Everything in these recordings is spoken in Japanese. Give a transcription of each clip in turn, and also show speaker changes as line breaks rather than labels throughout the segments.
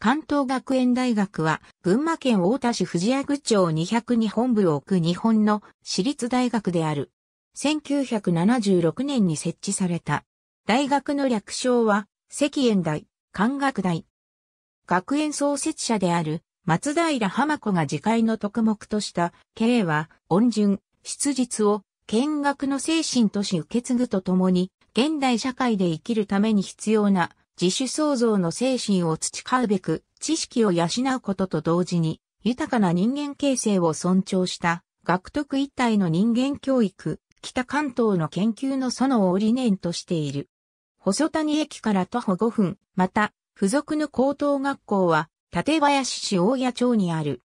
関東学園大学は、群馬県太田市藤屋区町200
に本部を置く日本の私立大学である。1976年に設置された。大学の略称は、赤園大、関学大。学園創設者である、松平浜子が次回の特目とした、経営は、恩順、質実を、見学の精神とし受け継ぐとともに、現代社会で生きるために必要な自主創造の精神を培うべく、知識を養うことと同時に、豊かな人間形成を尊重した、学徳一体の人間教育、北関東の研究の園を理念としている。細谷駅から徒歩5分、また、付属の高等学校は、館林市大谷町にある。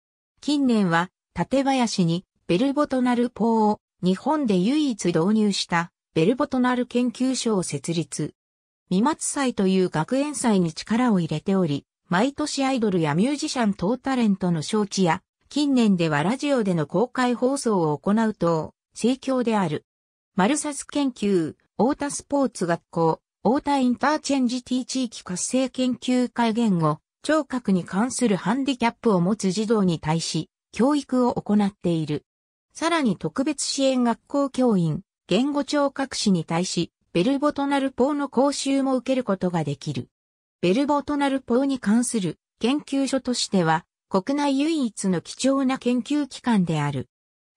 近年は、館林に、ベルボトナル法を、日本で唯一導入した、ベルボトナル研究所を設立。未末祭という学園祭に力を入れており、毎年アイドルやミュージシャン等タレントの招致や、近年ではラジオでの公開放送を行うと、盛況である。マルサス研究、太田スポーツ学校、太田インターチェンジ T 地域活性研究会言語、聴覚に関するハンディキャップを持つ児童に対し、教育を行っている。さらに特別支援学校教員、言語聴覚士に対し、ベルボトナルポーの講習も受けることができる。ベルボトナルポーに関する研究所としては、国内唯一の貴重な研究機関である。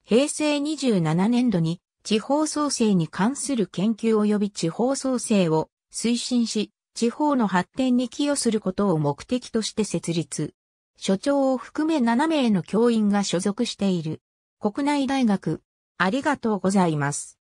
平成27年度に地方創生に関する研究及び地方創生を推進し、地方の発展に寄与することを目的として設立。所長を含め7名の教員が所属して
いる。国内大学、ありがとうございます。